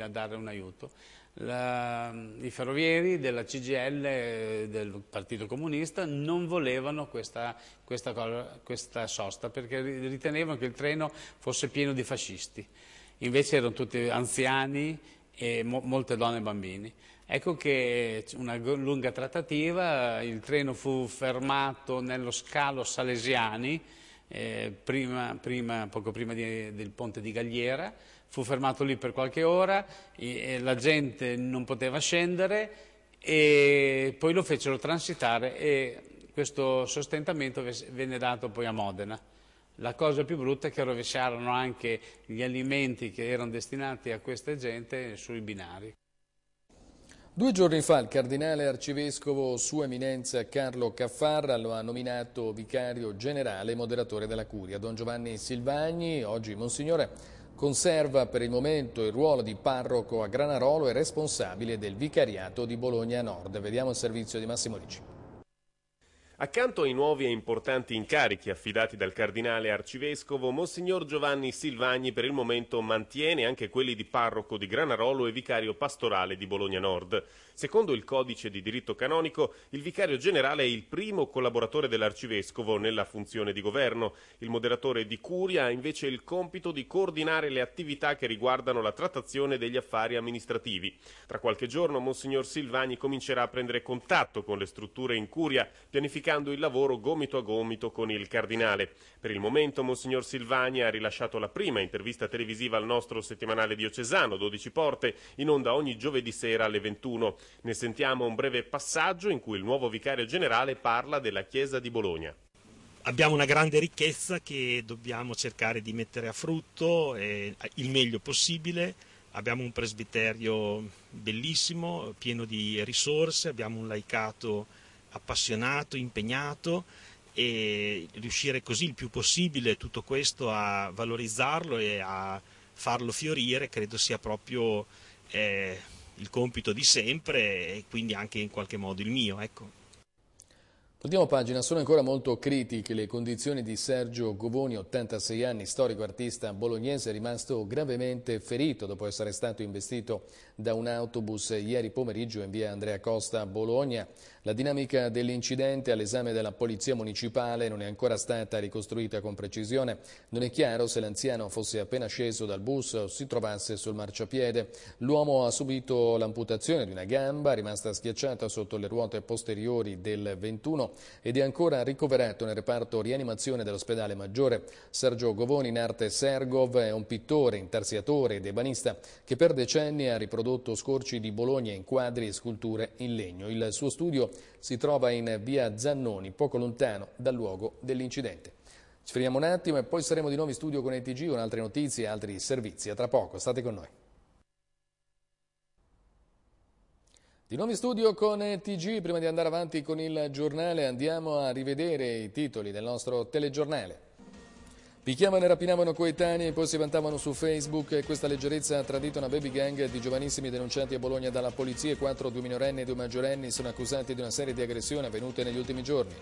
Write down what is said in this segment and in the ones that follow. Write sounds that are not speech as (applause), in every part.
a dare un aiuto. La, I ferrovieri della CGL eh, del Partito Comunista non volevano questa, questa, questa sosta perché ritenevano che il treno fosse pieno di fascisti. Invece erano tutti anziani e mo, molte donne e bambini. Ecco che una lunga trattativa, il treno fu fermato nello scalo Salesiani, eh, prima, prima, poco prima di, del ponte di Gagliera, fu fermato lì per qualche ora, la gente non poteva scendere e poi lo fecero transitare e questo sostentamento venne dato poi a Modena. La cosa più brutta è che rovesciarono anche gli alimenti che erano destinati a questa gente sui binari. Due giorni fa il cardinale arcivescovo Sua Eminenza Carlo Caffarra lo ha nominato vicario generale e moderatore della Curia. Don Giovanni Silvagni, oggi Monsignore, Conserva per il momento il ruolo di parroco a Granarolo e responsabile del vicariato di Bologna Nord. Vediamo il servizio di Massimo Ricci. Accanto ai nuovi e importanti incarichi affidati dal cardinale arcivescovo, Monsignor Giovanni Silvagni per il momento mantiene anche quelli di parroco di Granarolo e vicario pastorale di Bologna Nord. Secondo il codice di diritto canonico, il vicario generale è il primo collaboratore dell'arcivescovo nella funzione di governo. Il moderatore di curia ha invece il compito di coordinare le attività che riguardano la trattazione degli affari amministrativi. Tra qualche giorno Monsignor Silvagni comincerà a prendere contatto con le strutture in curia, pianificando pianificando il lavoro gomito a gomito con il cardinale. Per il momento Monsignor Silvania ha rilasciato la prima intervista televisiva al nostro settimanale diocesano, 12 porte, in onda ogni giovedì sera alle 21. Ne sentiamo un breve passaggio in cui il nuovo vicario generale parla della Chiesa di Bologna abbiamo una grande ricchezza che dobbiamo cercare di mettere a frutto eh, il meglio possibile. Abbiamo un presbiterio bellissimo, pieno di risorse, abbiamo un laicato appassionato, impegnato e riuscire così il più possibile tutto questo a valorizzarlo e a farlo fiorire credo sia proprio eh, il compito di sempre e quindi anche in qualche modo il mio. Ecco. L'ultima pagina sono ancora molto critiche le condizioni di Sergio Govoni, 86 anni, storico artista bolognese, rimasto gravemente ferito dopo essere stato investito da un autobus ieri pomeriggio in via Andrea Costa a Bologna. La dinamica dell'incidente all'esame della Polizia Municipale non è ancora stata ricostruita con precisione. Non è chiaro se l'anziano fosse appena sceso dal bus o si trovasse sul marciapiede. L'uomo ha subito l'amputazione di una gamba, rimasta schiacciata sotto le ruote posteriori del 21 ed è ancora ricoverato nel reparto rianimazione dell'ospedale maggiore. Sergio Govoni, in arte Sergov, è un pittore, intarsiatore ed ebanista che per decenni ha riprodotto scorci di Bologna in quadri e sculture in legno. Il suo studio si trova in via Zannoni, poco lontano dal luogo dell'incidente. Ci fermiamo un attimo e poi saremo di nuovo in studio con ETG con altre notizie e altri servizi. A tra poco, state con noi. Di nuovo in studio con TG, prima di andare avanti con il giornale andiamo a rivedere i titoli del nostro telegiornale. Picchiavano e rapinavano coetanei, poi si vantavano su Facebook. Questa leggerezza ha tradito una baby gang di giovanissimi denunciati a Bologna dalla polizia. Quattro, due minorenni e due maggiorenni sono accusati di una serie di aggressioni avvenute negli ultimi giorni.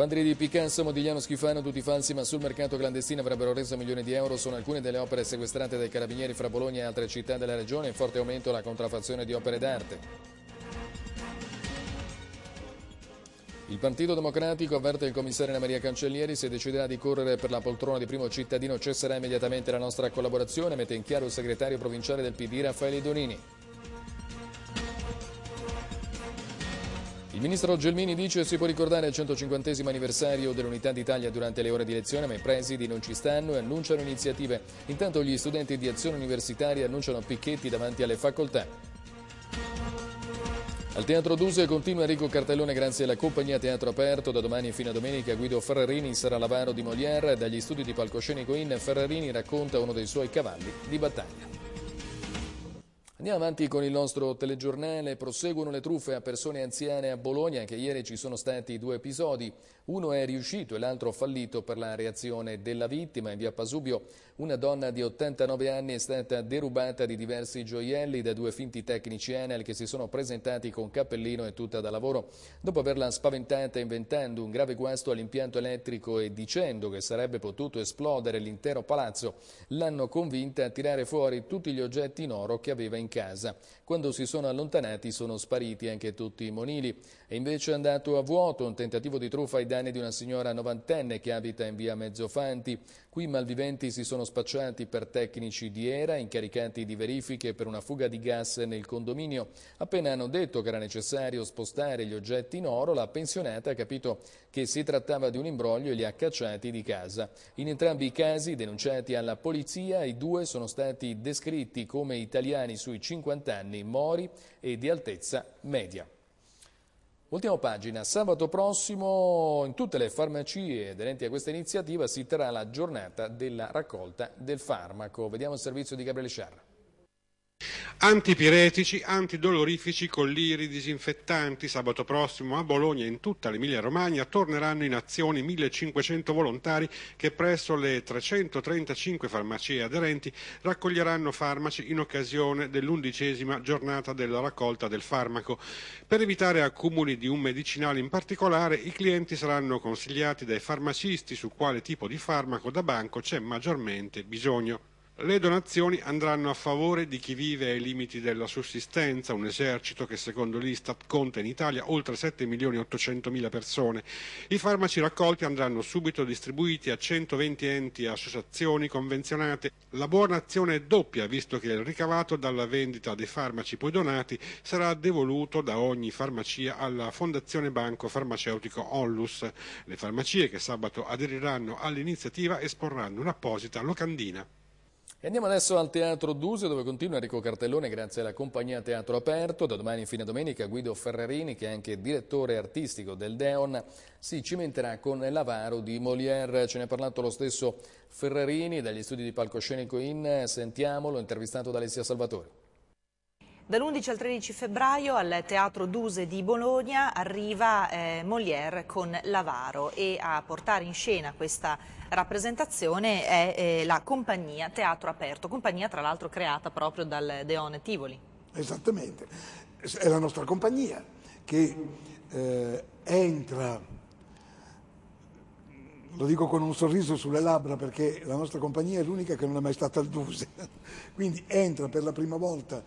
Quadri di Picasso, Modigliano Schifano, tutti falsi ma sul mercato clandestino avrebbero reso milioni di euro sono alcune delle opere sequestrate dai carabinieri fra Bologna e altre città della regione in forte aumento la contraffazione di opere d'arte. Il Partito Democratico avverte il commissario Maria Cancellieri se deciderà di correre per la poltrona di primo cittadino cesserà immediatamente la nostra collaborazione, mette in chiaro il segretario provinciale del PD Raffaele Donini. Il ministro Gelmini dice che si può ricordare il 150 anniversario dell'Unità d'Italia durante le ore di lezione, ma i presidi non ci stanno e annunciano iniziative. Intanto gli studenti di azione universitaria annunciano picchetti davanti alle facoltà. Al Teatro Duse continua Enrico Cartellone grazie alla compagnia Teatro Aperto. Da domani fino a domenica Guido Ferrarini sarà l'avaro di Molière. Dagli studi di palcoscenico in Ferrarini racconta uno dei suoi cavalli di battaglia. Andiamo avanti con il nostro telegiornale, proseguono le truffe a persone anziane a Bologna, anche ieri ci sono stati due episodi, uno è riuscito e l'altro fallito per la reazione della vittima, in via Pasubio una donna di 89 anni è stata derubata di diversi gioielli da due finti tecnici Enel che si sono presentati con cappellino e tutta da lavoro. Dopo averla spaventata inventando un grave guasto all'impianto elettrico e dicendo che sarebbe potuto esplodere l'intero palazzo, l'hanno convinta a tirare fuori tutti gli oggetti in oro che aveva in casa. Quando si sono allontanati sono spariti anche tutti i monili. È invece andato a vuoto un tentativo di truffa ai danni di una signora novantenne che abita in via Mezzofanti. Qui i malviventi si sono spacciati per tecnici di ERA, incaricati di verifiche per una fuga di gas nel condominio. Appena hanno detto che era necessario spostare gli oggetti in oro, la pensionata ha capito che si trattava di un imbroglio e li ha cacciati di casa. In entrambi i casi, denunciati alla polizia, i due sono stati descritti come italiani sui 50 anni, mori e di altezza media. Ultima pagina, sabato prossimo in tutte le farmacie aderenti a questa iniziativa si terrà la giornata della raccolta del farmaco. Vediamo il servizio di Gabriele Sciarra antipiretici, antidolorifici, colliri, disinfettanti. Sabato prossimo a Bologna e in tutta l'Emilia Romagna torneranno in azione 1500 volontari che presso le 335 farmacie aderenti raccoglieranno farmaci in occasione dell'undicesima giornata della raccolta del farmaco. Per evitare accumuli di un medicinale in particolare, i clienti saranno consigliati dai farmacisti su quale tipo di farmaco da banco c'è maggiormente bisogno. Le donazioni andranno a favore di chi vive ai limiti della sussistenza, un esercito che secondo l'Istat conta in Italia oltre 7 milioni e 800 mila persone. I farmaci raccolti andranno subito distribuiti a 120 enti e associazioni convenzionate. La buona azione è doppia, visto che il ricavato dalla vendita dei farmaci poi donati sarà devoluto da ogni farmacia alla Fondazione Banco Farmaceutico Onlus. Le farmacie che sabato aderiranno all'iniziativa esporranno un'apposita locandina. E andiamo adesso al Teatro Duse dove continua Enrico Cartellone grazie alla compagnia Teatro Aperto. Da domani fino a domenica Guido Ferrerini, che è anche direttore artistico del Deon, si cimenterà con l'avaro di Molière. Ce ne ha parlato lo stesso Ferrerini dagli studi di palcoscenico in, sentiamolo, intervistato da Alessia Salvatore. Dall'11 al 13 febbraio al Teatro Duse di Bologna arriva eh, Molière con l'Avaro e a portare in scena questa rappresentazione è eh, la compagnia Teatro Aperto, compagnia tra l'altro creata proprio dal Deone Tivoli. Esattamente, è la nostra compagnia che eh, entra, lo dico con un sorriso sulle labbra perché la nostra compagnia è l'unica che non è mai stata al Duse, (laughs) quindi entra per la prima volta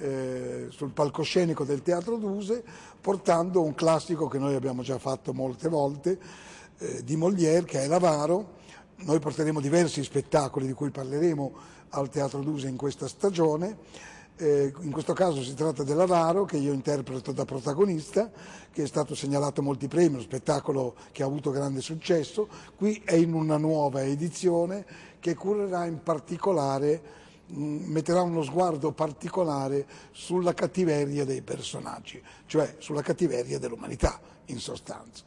eh, sul palcoscenico del Teatro Duse portando un classico che noi abbiamo già fatto molte volte eh, di Molière che è l'Avaro. Noi porteremo diversi spettacoli di cui parleremo al Teatro Duse in questa stagione. Eh, in questo caso si tratta dell'Avaro che io interpreto da protagonista, che è stato segnalato molti premi, uno spettacolo che ha avuto grande successo. Qui è in una nuova edizione che curerà in particolare metterà uno sguardo particolare sulla cattiveria dei personaggi, cioè sulla cattiveria dell'umanità in sostanza.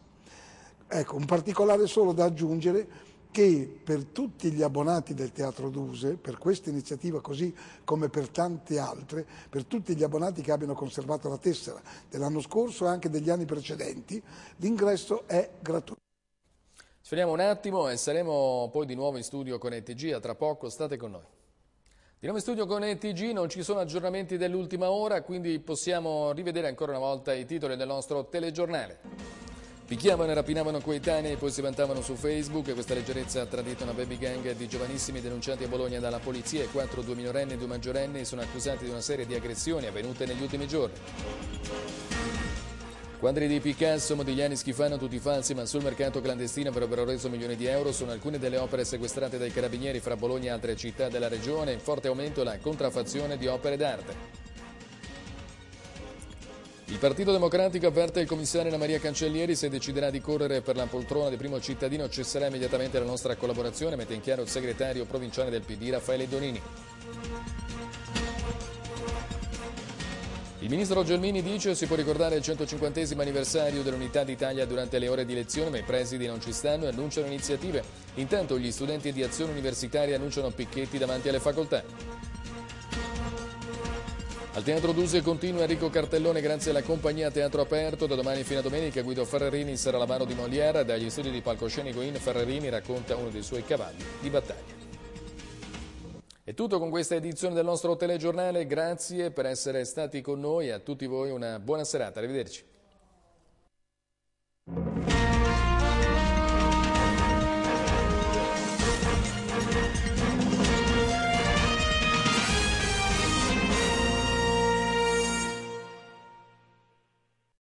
Ecco, un particolare solo da aggiungere che per tutti gli abbonati del Teatro Duse, per questa iniziativa così come per tante altre, per tutti gli abbonati che abbiano conservato la tessera dell'anno scorso e anche degli anni precedenti, l'ingresso è gratuito. Sferiamo un attimo e saremo poi di nuovo in studio con ETG, a tra poco state con noi. Di nuovo in studio con ETG, non ci sono aggiornamenti dell'ultima ora, quindi possiamo rivedere ancora una volta i titoli del nostro telegiornale. Picchiavano e rapinavano coetanei, e poi si vantavano su Facebook e questa leggerezza ha tradito una baby gang di giovanissimi denunciati a Bologna dalla polizia e quattro due minorenni e due maggiorenni sono accusati di una serie di aggressioni avvenute negli ultimi giorni. Quadri di Picasso, Modigliani, Schifano, tutti falsi, ma sul mercato clandestino avrebbero reso milioni di euro. Sono alcune delle opere sequestrate dai carabinieri fra Bologna e altre città della regione. In forte aumento la contraffazione di opere d'arte. Il Partito Democratico avverte il commissario Anna Maria Cancellieri se deciderà di correre per la poltrona di primo cittadino cesserà immediatamente la nostra collaborazione, mette in chiaro il segretario provinciale del PD Raffaele Donini. Il ministro Gelmini dice si può ricordare il 150 anniversario dell'Unità d'Italia durante le ore di lezione, ma i presidi non ci stanno e annunciano iniziative. Intanto gli studenti di azione universitaria annunciano picchetti davanti alle facoltà. Al Teatro Duse continua Enrico Cartellone grazie alla compagnia Teatro Aperto. Da domani fino a domenica Guido Ferrerini sarà la mano di Molière. Dagli studi di palcoscenico in Ferrerini racconta uno dei suoi cavalli di battaglia. È tutto con questa edizione del nostro telegiornale, grazie per essere stati con noi, a tutti voi una buona serata, arrivederci.